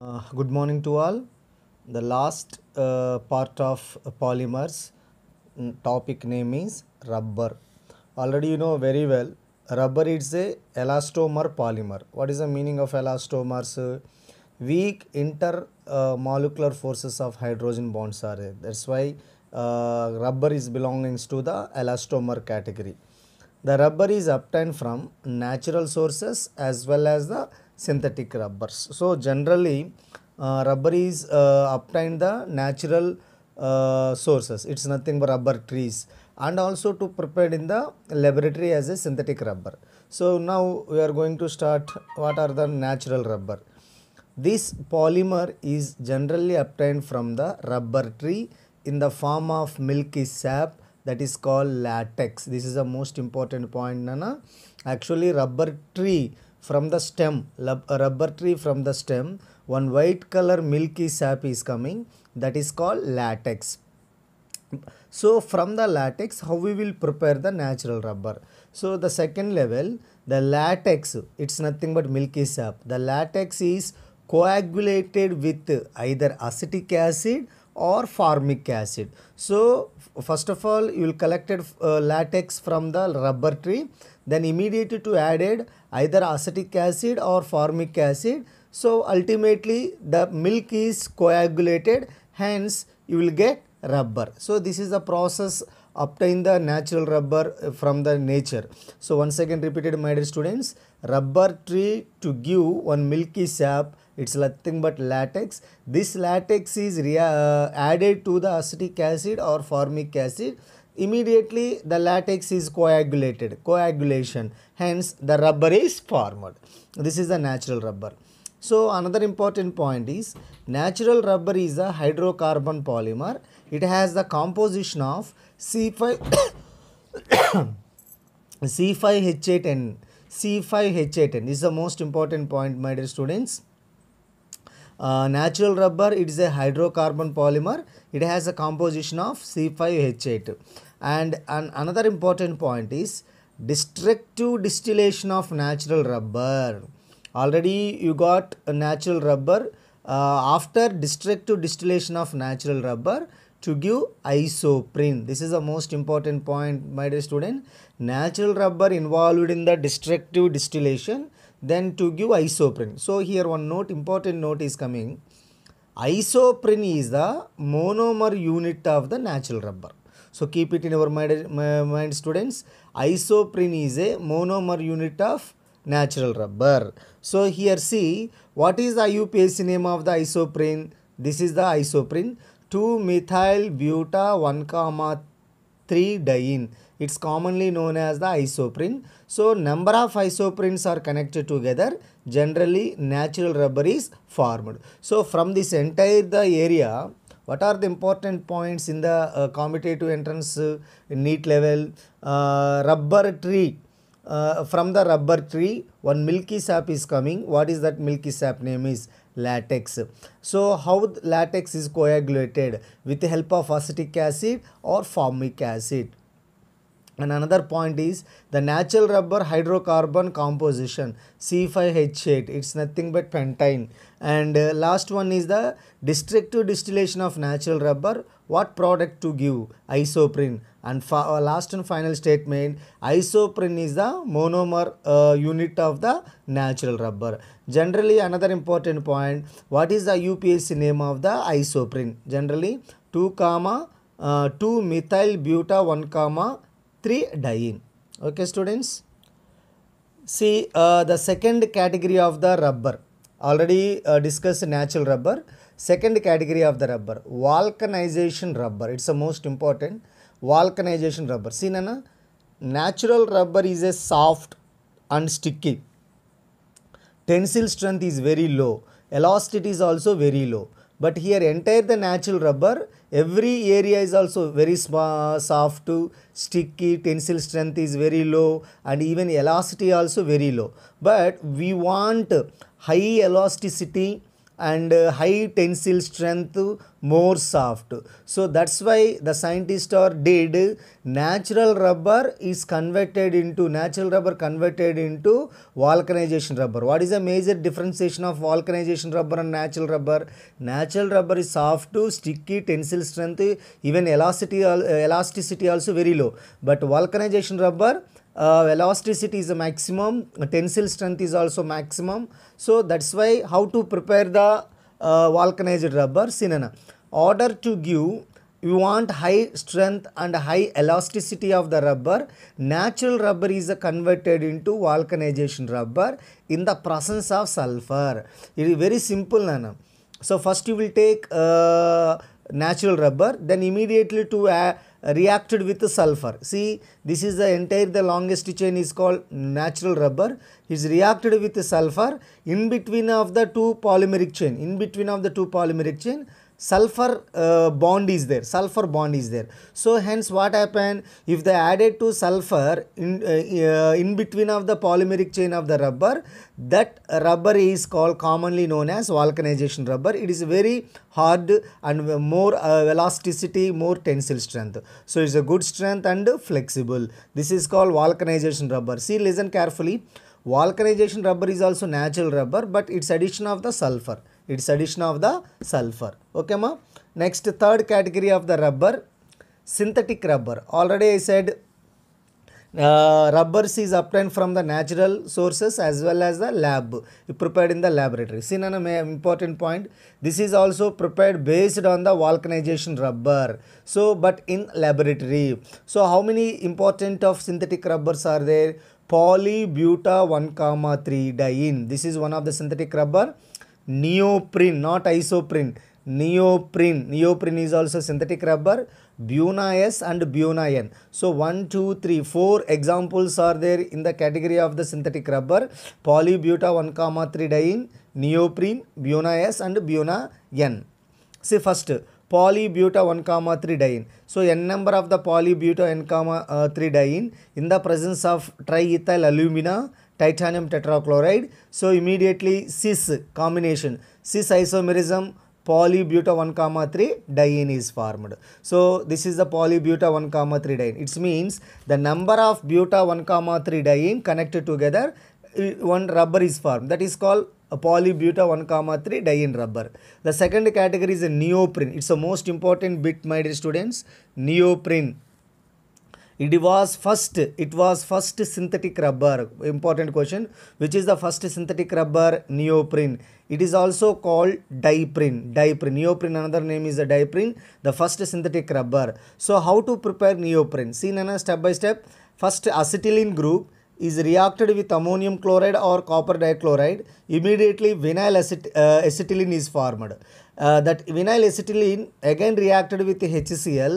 Uh, good morning to all. The last uh, part of polymers topic name is rubber. Already you know very well rubber is a elastomer polymer. What is the meaning of elastomers? Weak intermolecular uh, forces of hydrogen bonds are there. That's why uh, rubber is belonging to the elastomer category. The rubber is obtained from natural sources as well as the synthetic rubbers. So generally uh, rubber is uh, obtained the natural uh, sources it's nothing but rubber trees and also to prepare in the laboratory as a synthetic rubber so now we are going to start what are the natural rubber this polymer is generally obtained from the rubber tree in the form of milky sap that is called latex this is the most important point nana actually rubber tree from the stem, rubber tree from the stem, one white color milky sap is coming that is called latex. So from the latex, how we will prepare the natural rubber? So the second level, the latex, it's nothing but milky sap. The latex is coagulated with either acetic acid or formic acid. So, first of all you will collected uh, latex from the rubber tree then immediately to added either acetic acid or formic acid. So, ultimately the milk is coagulated hence you will get rubber. So, this is the process obtain the natural rubber uh, from the nature. So, once again repeated my dear students rubber tree to give one milky sap it's nothing but latex. This latex is uh, added to the acetic acid or formic acid. Immediately the latex is coagulated, coagulation. Hence the rubber is formed. This is the natural rubber. So another important point is natural rubber is a hydrocarbon polymer. It has the composition of C5 C5H8N. C5H8N is the most important point my dear students. Uh, natural rubber, it is a hydrocarbon polymer. It has a composition of C5H8. And, and another important point is destructive distillation of natural rubber. Already you got natural rubber. Uh, after destructive distillation of natural rubber, to give isoprene. This is the most important point, my dear student. Natural rubber involved in the destructive distillation then to give isoprene. So here one note, important note is coming. Isoprene is the monomer unit of the natural rubber. So keep it in our mind, mind students. Isoprene is a monomer unit of natural rubber. So here see what is the IUPAC name of the isoprene. This is the isoprene. 2 methyl buta 1 comma 3 diene. It's commonly known as the isoprene. So number of isoprenes are connected together. Generally natural rubber is formed. So from this entire the area, what are the important points in the uh, to entrance uh, neat level? Uh, rubber tree. Uh, from the rubber tree, one milky sap is coming. What is that milky sap name is? latex. So how latex is coagulated with the help of acetic acid or formic acid. And another point is the natural rubber hydrocarbon composition C5H8. It's nothing but pentane. And uh, last one is the destructive distillation of natural rubber. What product to give? Isoprene. And uh, last and final statement, isoprene is the monomer uh, unit of the natural rubber. Generally, another important point, what is the UPSC name of the isoprene? Generally, 2, comma uh, 2 methyl buta 1, comma 3-diene. Okay students. See uh, the second category of the rubber. Already uh, discussed natural rubber. Second category of the rubber. Vulcanization rubber. It's the most important. Vulcanization rubber. See Nana. Natural rubber is a soft and sticky. Tensile strength is very low. Elasticity is also very low. But here entire the natural rubber every area is also very small, soft, sticky, tensile strength is very low and even elasticity also very low. But we want high elasticity and high tensile strength more soft so that's why the scientist are did natural rubber is converted into natural rubber converted into vulcanization rubber what is a major differentiation of vulcanization rubber and natural rubber natural rubber is soft sticky tensile strength even elasticity elasticity also very low but vulcanization rubber uh, elasticity is a maximum, tensile strength is also maximum. So that's why how to prepare the uh, vulcanized rubber sinana. Order to give you want high strength and high elasticity of the rubber. Natural rubber is converted into vulcanization rubber in the presence of sulfur. It is very simple. Nana. So first you will take uh, natural rubber then immediately to uh, reacted with the sulfur. See, this is the entire the longest chain is called natural rubber. Is reacted with the sulfur in between of the two polymeric chain. In between of the two polymeric chain, sulfur uh, bond is there sulfur bond is there so hence what happen if they added to sulfur in uh, uh, in between of the polymeric chain of the rubber that rubber is called commonly known as vulcanization rubber it is very hard and more uh, elasticity more tensile strength so it's a good strength and flexible this is called vulcanization rubber see listen carefully vulcanization rubber is also natural rubber but it's addition of the sulfur its addition of the sulfur okay ma next third category of the rubber synthetic rubber already i said uh, rubbers is obtained from the natural sources as well as the lab prepared in the laboratory see an important point this is also prepared based on the vulcanization rubber so but in laboratory so how many important of synthetic rubbers are there polybuta 1 comma 3 diene this is one of the synthetic rubber neoprene not isoprene neoprene neoprene is also synthetic rubber buna s and buna n so 1 2 3 4 examples are there in the category of the synthetic rubber polybuta 1 comma 3 diene neoprene buna s and buna n see first polybuta 1 comma 3 diene so n number of the polybuta n comma uh, 3 diene in the presence of triethyl alumina titanium tetrachloride. So immediately cis combination, cis isomerism polybuta 1 comma 3 diene is formed. So this is the polybuta 1 comma 3 diene. It means the number of buta 1 comma 3 diene connected together one rubber is formed. That is called a polybuta 1 comma 3 diene rubber. The second category is a neoprene. It's the most important bit my dear students. Neoprene it was first it was first synthetic rubber important question which is the first synthetic rubber neoprene it is also called diprene diprene neoprene another name is the diprene the first synthetic rubber so how to prepare neoprene see nana step by step first acetylene group is reacted with ammonium chloride or copper dichloride immediately vinyl acet uh, acetylene is formed uh, that vinyl acetylene again reacted with HCl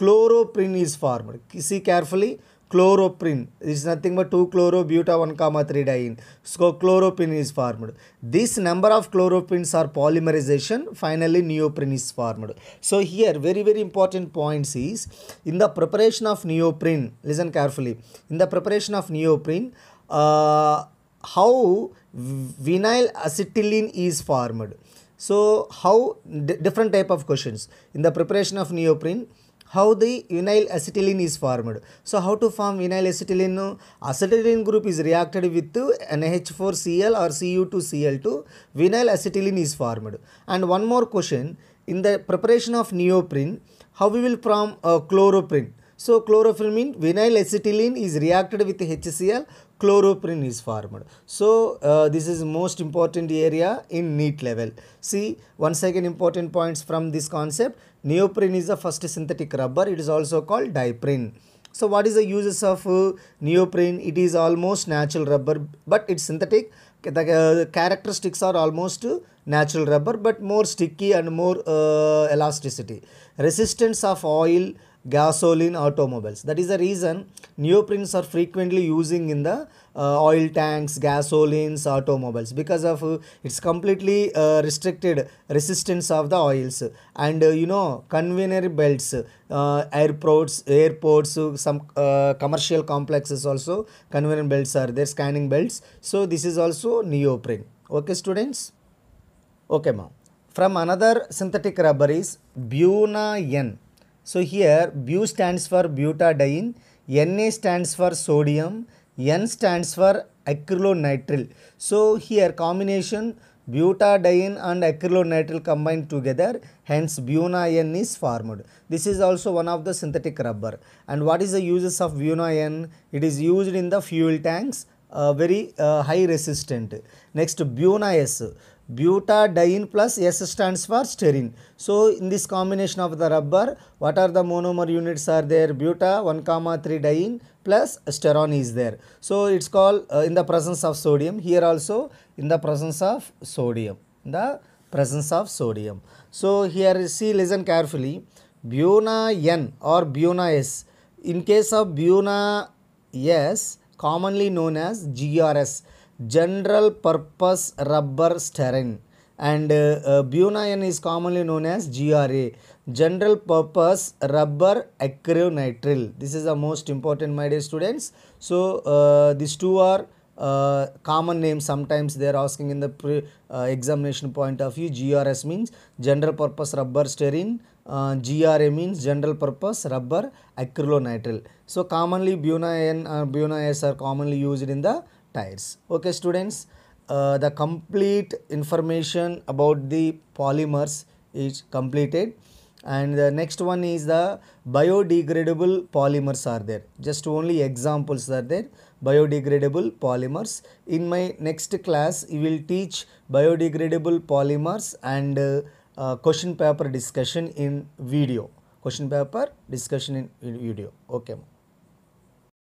chloroprene is formed see carefully chloroprene it's nothing but two chloro buta one comma three diene so chloroprene is formed this number of chloroprenes are polymerization finally neoprene is formed so here very very important points is in the preparation of neoprene listen carefully in the preparation of neoprene how vinyl acetylene is formed so how different type of questions in the preparation of neoprene how the vinyl acetylene is formed so how to form vinyl acetylene acetylene group is reacted with NH four Cl or Cu two Cl two vinyl acetylene is formed and one more question in the preparation of neoprene how we will form chloroprene so chlorophyll mean vinyl acetylene is reacted with HCl chloroprene is formed so this is most important area in NEET level see once again important points from this concept Neoprene is the first synthetic rubber. It is also called diprene. So what is the uses of uh, neoprene? It is almost natural rubber, but it's synthetic. The uh, characteristics are almost uh, natural rubber, but more sticky and more uh, elasticity. Resistance of oil, gasoline, automobiles. That is the reason neoprenes are frequently using in the uh, oil tanks, gasolines, automobiles because of uh, it's completely uh, restricted resistance of the oils and you know conveyor belts, airports, airports, some commercial complexes also conveyor belts are there, scanning belts. So this is also neoprene. Okay students? Okay ma'am. From another synthetic rubber is Buna-N. So here Bu stands for butadiene, Na stands for sodium, N stands for acrylonitrile. So here combination butadiene and acrylonitrile combined together hence bunion is formed. This is also one of the synthetic rubber. And what is the uses of bunion? It is used in the fuel tanks uh, very uh, high resistant. Next is butadiene plus S stands for sterine. So, in this combination of the rubber, what are the monomer units are there? Buta 1 comma 3 diene plus sterone is there. So, it is called uh, in the presence of sodium. Here also in the presence of sodium, the presence of sodium. So, here see listen carefully. Buna N or Buna S. In case of Buna S, commonly known as GRS general purpose rubber styrene and uh, bunion is commonly known as GRA general purpose rubber acrylonitrile this is the most important my dear students so uh, these two are uh, common names sometimes they are asking in the pre, uh, examination point of view GRS means general purpose rubber styrene. uh, GRA means general purpose rubber acrylonitrile so commonly bunion and uh, bunions are commonly used in the tires. Okay students, uh, the complete information about the polymers is completed and the next one is the biodegradable polymers are there just only examples are there biodegradable polymers in my next class we will teach biodegradable polymers and uh, uh, question paper discussion in video question paper discussion in video okay